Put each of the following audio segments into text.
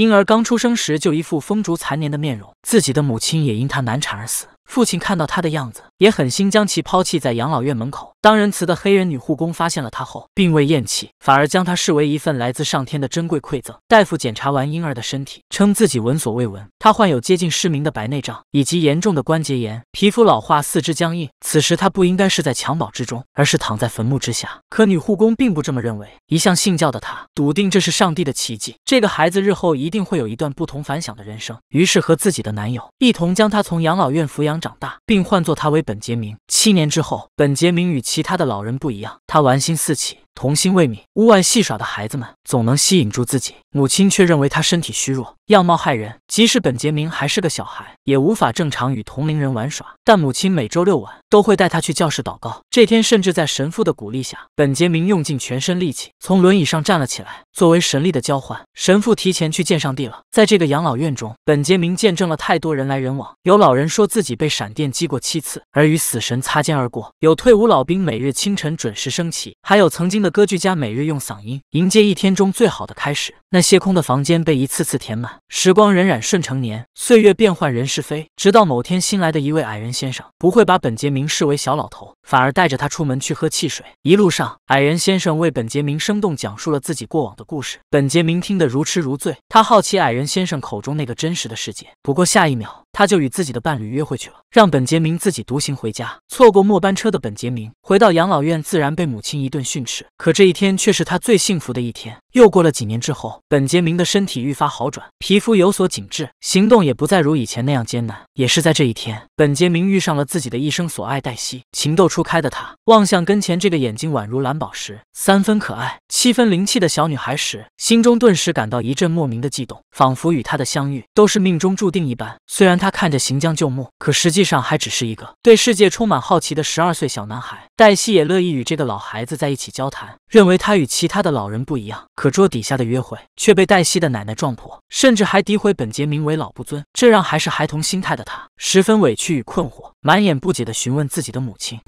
婴儿刚出生时就一副风烛残年的面容，自己的母亲也因他难产而死。父亲看到他的样子，也狠心将其抛弃在养老院门口。当仁慈的黑人女护工发现了他后，并未厌弃，反而将他视为一份来自上天的珍贵馈赠。大夫检查完婴儿的身体，称自己闻所未闻，他患有接近失明的白内障以及严重的关节炎，皮肤老化，四肢僵硬。此时他不应该是在襁褓之中，而是躺在坟墓之下。可女护工并不这么认为，一向信教的她笃定这是上帝的奇迹，这个孩子日后一定会有一段不同凡响的人生。于是和自己的男友一同将他从养老院抚养。长大，并唤作他为本杰明。七年之后，本杰明与其他的老人不一样，他玩心四起。童心未泯，屋外戏耍的孩子们总能吸引住自己。母亲却认为他身体虚弱，样貌害人，即使本杰明还是个小孩，也无法正常与同龄人玩耍。但母亲每周六晚都会带他去教室祷告。这天，甚至在神父的鼓励下，本杰明用尽全身力气从轮椅上站了起来。作为神力的交换，神父提前去见上帝了。在这个养老院中，本杰明见证了太多人来人往：有老人说自己被闪电击过七次而与死神擦肩而过；有退伍老兵每日清晨准时升起；还有曾经的。歌剧家每日用嗓音迎接一天中最好的开始。那些空的房间被一次次填满。时光荏苒顺成年，岁月变幻人是非。直到某天，新来的一位矮人先生不会把本杰明视为小老头，反而带着他出门去喝汽水。一路上，矮人先生为本杰明生动讲述了自己过往的故事。本杰明听得如痴如醉。他好奇矮人先生口中那个真实的世界。不过下一秒，他就与自己的伴侣约会去了，让本杰明自己独行回家。错过末班车的本杰明回到养老院，自然被母亲一顿训斥。可这一天却是他最幸福的一天。又过了几年之后，本杰明的身体愈发好转，皮肤有所紧致，行动也不再如以前那样艰难。也是在这一天，本杰明遇上了自己的一生所爱黛西。情窦初开的他，望向跟前这个眼睛宛如蓝宝石、三分可爱、七分灵气的小女孩时，心中顿时感到一阵莫名的悸动，仿佛与她的相遇都是命中注定一般。虽然他看着行将就木，可实际上还只是一个对世界充满好奇的十二岁小男孩。黛西也乐意与这个老孩子在一起交谈，认为他与其他的老人不一样。可桌底下的约会却被黛西的奶奶撞破，甚至还诋毁本杰明为老不尊，这让还是孩童心态的他十分委屈与困惑，满眼不解地询问自己的母亲。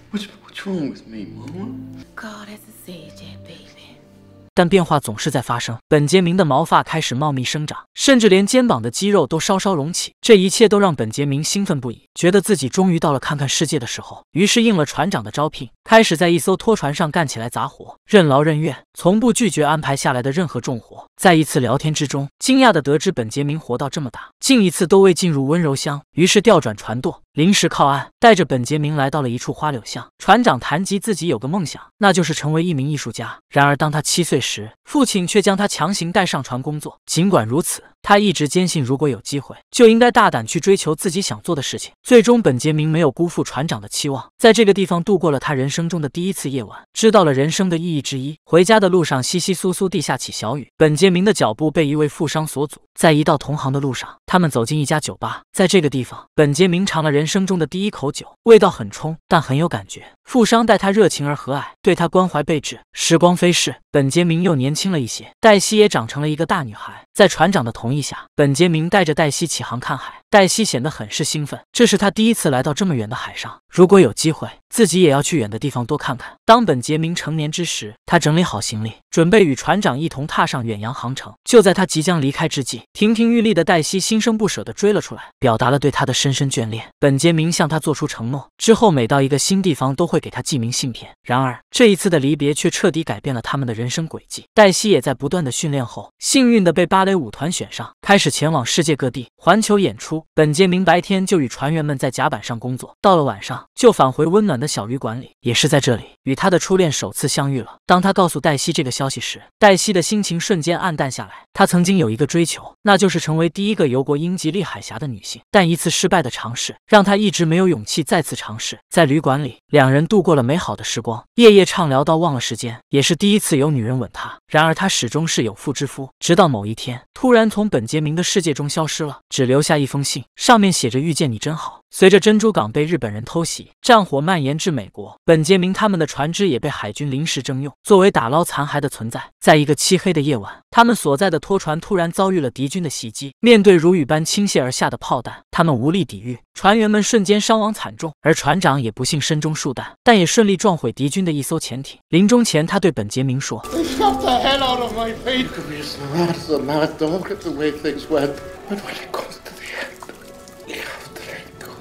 但变化总是在发生。本杰明的毛发开始茂密生长，甚至连肩膀的肌肉都稍稍隆起。这一切都让本杰明兴奋不已，觉得自己终于到了看看世界的时候。于是应了船长的招聘，开始在一艘拖船上干起来杂活，任劳任怨，从不拒绝安排下来的任何重活。在一次聊天之中，惊讶地得知本杰明活到这么大，竟一次都未进入温柔乡。于是调转船舵，临时靠岸，带着本杰明来到了一处花柳巷。船长谈及自己有个梦想，那就是成为一名艺术家。然而当他七岁。时，父亲却将他强行带上船工作。尽管如此。他一直坚信，如果有机会，就应该大胆去追求自己想做的事情。最终，本杰明没有辜负船长的期望，在这个地方度过了他人生中的第一次夜晚，知道了人生的意义之一。回家的路上，稀稀疏疏地下起小雨，本杰明的脚步被一位富商所阻。在一道同行的路上，他们走进一家酒吧，在这个地方，本杰明尝了人生中的第一口酒，味道很冲，但很有感觉。富商待他热情而和蔼，对他关怀备至。时光飞逝，本杰明又年轻了一些，黛西也长成了一个大女孩。在船长的同一下，本杰明带着黛西启航看海。黛西显得很是兴奋，这是他第一次来到这么远的海上。如果有机会，自己也要去远的地方多看看。当本杰明成年之时，他整理好行李，准备与船长一同踏上远洋航程。就在他即将离开之际，亭亭玉立的黛西心生不舍地追了出来，表达了对他的深深眷恋。本杰明向他做出承诺，之后每到一个新地方都会给他寄明信片。然而这一次的离别却彻底改变了他们的人生轨迹。黛西也在不断的训练后，幸运的被芭蕾舞团选上。开始前往世界各地环球演出。本杰明白天就与船员们在甲板上工作，到了晚上就返回温暖的小旅馆里。也是在这里，与他的初恋首次相遇了。当他告诉黛西这个消息时，黛西的心情瞬间暗淡下来。她曾经有一个追求，那就是成为第一个游过英吉利海峡的女性，但一次失败的尝试让她一直没有勇气再次尝试。在旅馆里，两人度过了美好的时光，夜夜畅聊到忘了时间。也是第一次有女人吻他。然而他始终是有妇之夫。直到某一天，突然从本。杰明的世界中消失了，只留下一封信，上面写着：“遇见你真好。”随着珍珠港被日本人偷袭，战火蔓延至美国，本杰明他们的船只也被海军临时征用，作为打捞残骸的存在。在一个漆黑的夜晚，他们所在的拖船突然遭遇了敌军的袭击，面对如雨般倾泻而下的炮弹，他们无力抵御，船员们瞬间伤亡惨重，而船长也不幸身中数弹，但也顺利撞毁敌军的一艘潜艇。临终前，他对本杰明说。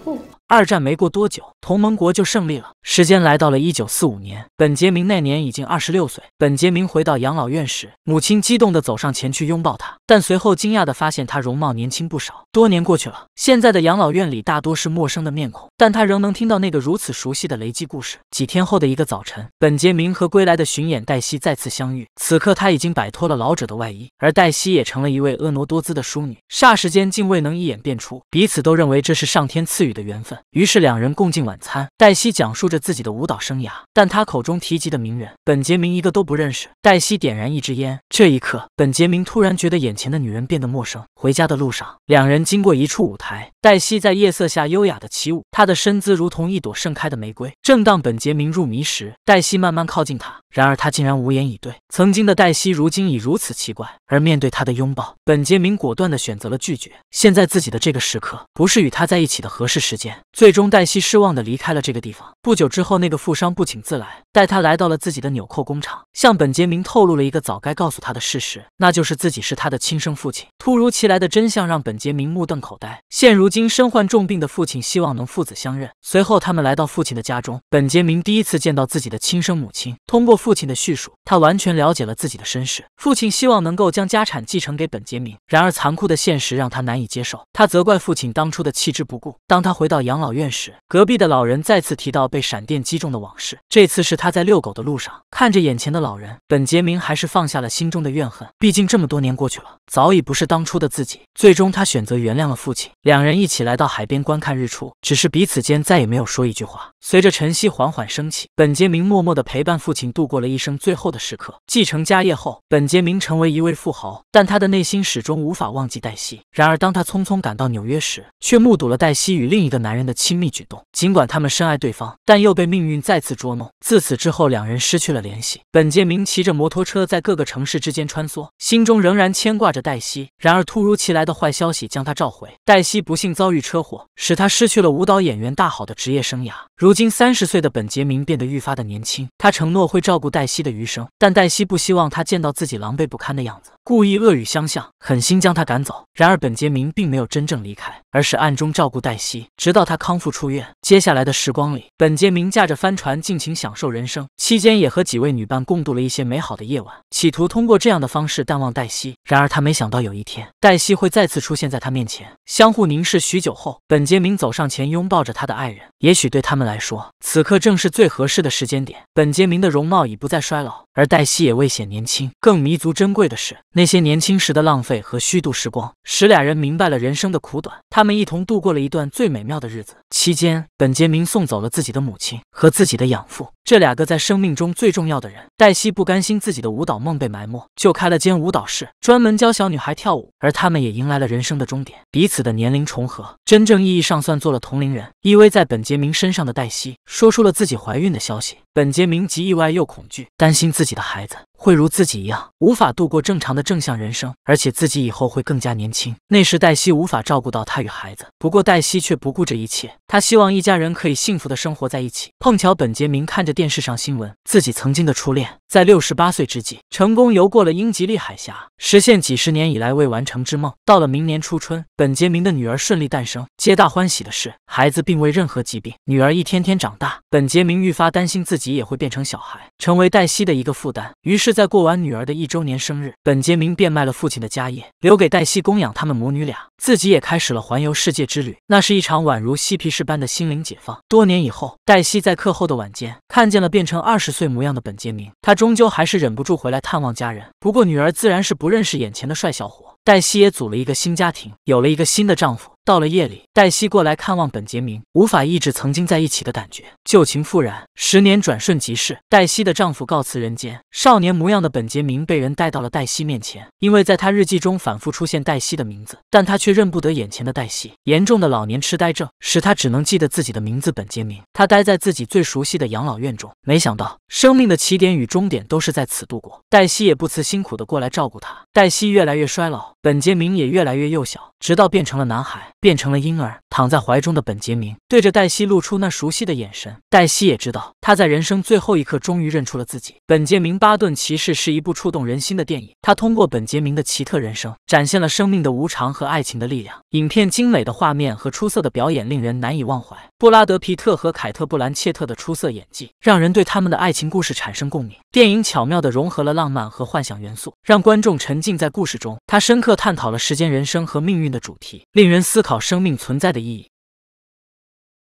같고 어. 二战没过多久，同盟国就胜利了。时间来到了一九四五年，本杰明那年已经二十六岁。本杰明回到养老院时，母亲激动地走上前去拥抱他，但随后惊讶地发现他容貌年轻不少。多年过去了，现在的养老院里大多是陌生的面孔，但他仍能听到那个如此熟悉的雷击故事。几天后的一个早晨，本杰明和归来的巡演黛西再次相遇。此刻他已经摆脱了老者的外衣，而黛西也成了一位婀娜多姿的淑女。霎时间竟未能一眼辨出，彼此都认为这是上天赐予的缘分。于是两人共进晚餐，黛西讲述着自己的舞蹈生涯，但他口中提及的名人本杰明一个都不认识。黛西点燃一支烟，这一刻，本杰明突然觉得眼前的女人变得陌生。回家的路上，两人经过一处舞台，黛西在夜色下优雅的起舞，她的身姿如同一朵盛开的玫瑰。正当本杰明入迷时，黛西慢慢靠近他。然而他竟然无言以对。曾经的黛西如今已如此奇怪，而面对他的拥抱，本杰明果断的选择了拒绝。现在自己的这个时刻不是与他在一起的合适时间。最终，黛西失望的离开了这个地方。不久之后，那个富商不请自来。带他来到了自己的纽扣工厂，向本杰明透露了一个早该告诉他的事实，那就是自己是他的亲生父亲。突如其来的真相让本杰明目瞪口呆。现如今身患重病的父亲希望能父子相认。随后，他们来到父亲的家中，本杰明第一次见到自己的亲生母亲。通过父亲的叙述，他完全了解了自己的身世。父亲希望能够将家产继承给本杰明，然而残酷的现实让他难以接受。他责怪父亲当初的弃之不顾。当他回到养老院时，隔壁的老人再次提到被闪电击中的往事。这次是。他在遛狗的路上，看着眼前的老人本杰明，还是放下了心中的怨恨。毕竟这么多年过去了，早已不是当初的自己。最终，他选择原谅了父亲。两人一起来到海边观看日出，只是彼此间再也没有说一句话。随着晨曦缓缓升起，本杰明默默地陪伴父亲度过了一生最后的时刻。继承家业后，本杰明成为一位富豪，但他的内心始终无法忘记黛西。然而，当他匆匆赶到纽约时，却目睹了黛西与另一个男人的亲密举动。尽管他们深爱对方，但又被命运再次捉弄。自此。此之后，两人失去了联系。本杰明骑着摩托车在各个城市之间穿梭，心中仍然牵挂着黛西。然而，突如其来的坏消息将他召回：黛西不幸遭遇车祸，使他失去了舞蹈演员大好的职业生涯。如今三十岁的本杰明变得愈发的年轻，他承诺会照顾黛西的余生。但黛西不希望他见到自己狼狈不堪的样子，故意恶语相向，狠心将他赶走。然而，本杰明并没有真正离开，而是暗中照顾黛西，直到他康复出院。接下来的时光里，本杰明驾着帆船，尽情享受人。人生期间也和几位女伴共度了一些美好的夜晚，企图通过这样的方式淡忘黛西。然而他没想到有一天黛西会再次出现在他面前。相互凝视许久后，本杰明走上前拥抱着他的爱人。也许对他们来说，此刻正是最合适的时间点。本杰明的容貌已不再衰老，而黛西也未显年轻。更弥足珍贵的是，那些年轻时的浪费和虚度时光，使俩人明白了人生的苦短。他们一同度过了一段最美妙的日子。期间，本杰明送走了自己的母亲和自己的养父。这俩。哪个在生命中最重要的人？黛西不甘心自己的舞蹈梦被埋没，就开了间舞蹈室，专门教小女孩跳舞。而他们也迎来了人生的终点，彼此的年龄重合，真正意义上算做了同龄人。依偎在本杰明身上的黛西说出了自己怀孕的消息。本杰明既意外又恐惧，担心自己的孩子。会如自己一样无法度过正常的正向人生，而且自己以后会更加年轻。那时黛西无法照顾到他与孩子，不过黛西却不顾这一切，她希望一家人可以幸福的生活在一起。碰巧本杰明看着电视上新闻，自己曾经的初恋在六十八岁之际成功游过了英吉利海峡，实现几十年以来未完成之梦。到了明年初春，本杰明的女儿顺利诞生，皆大欢喜的是，孩子并未任何疾病。女儿一天天长大，本杰明愈发担心自己也会变成小孩，成为黛西的一个负担。于是。在过完女儿的一周年生日，本杰明变卖了父亲的家业，留给黛西供养他们母女俩，自己也开始了环游世界之旅。那是一场宛如嬉皮士般的心灵解放。多年以后，黛西在课后的晚间看见了变成二十岁模样的本杰明，她终究还是忍不住回来探望家人。不过女儿自然是不认识眼前的帅小伙，黛西也组了一个新家庭，有了一个新的丈夫。到了夜里，黛西过来看望本杰明，无法抑制曾经在一起的感觉，旧情复燃。十年转瞬即逝，黛西的丈夫告辞人间，少年模样的本杰明被人带到了黛西面前，因为在他日记中反复出现黛西的名字，但他却认不得眼前的黛西。严重的老年痴呆症使他只能记得自己的名字本杰明。他待在自己最熟悉的养老院中，没想到生命的起点与终点都是在此度过。黛西也不辞辛苦地过来照顾他。黛西越来越衰老，本杰明也越来越幼小，直到变成了男孩。变成了婴儿，躺在怀中的本杰明对着黛西露出那熟悉的眼神。黛西也知道，他在人生最后一刻终于认出了自己。《本杰明巴顿骑士是一部触动人心的电影，他通过本杰明的奇特人生，展现了生命的无常和爱情的力量。影片精美的画面和出色的表演令人难以忘怀。布拉德·皮特和凯特·布兰切特的出色演技，让人对他们的爱情故事产生共鸣。电影巧妙地融合了浪漫和幻想元素，让观众沉浸在故事中。它深刻探讨了时间、人生和命运的主题，令人思考生命存在的意义。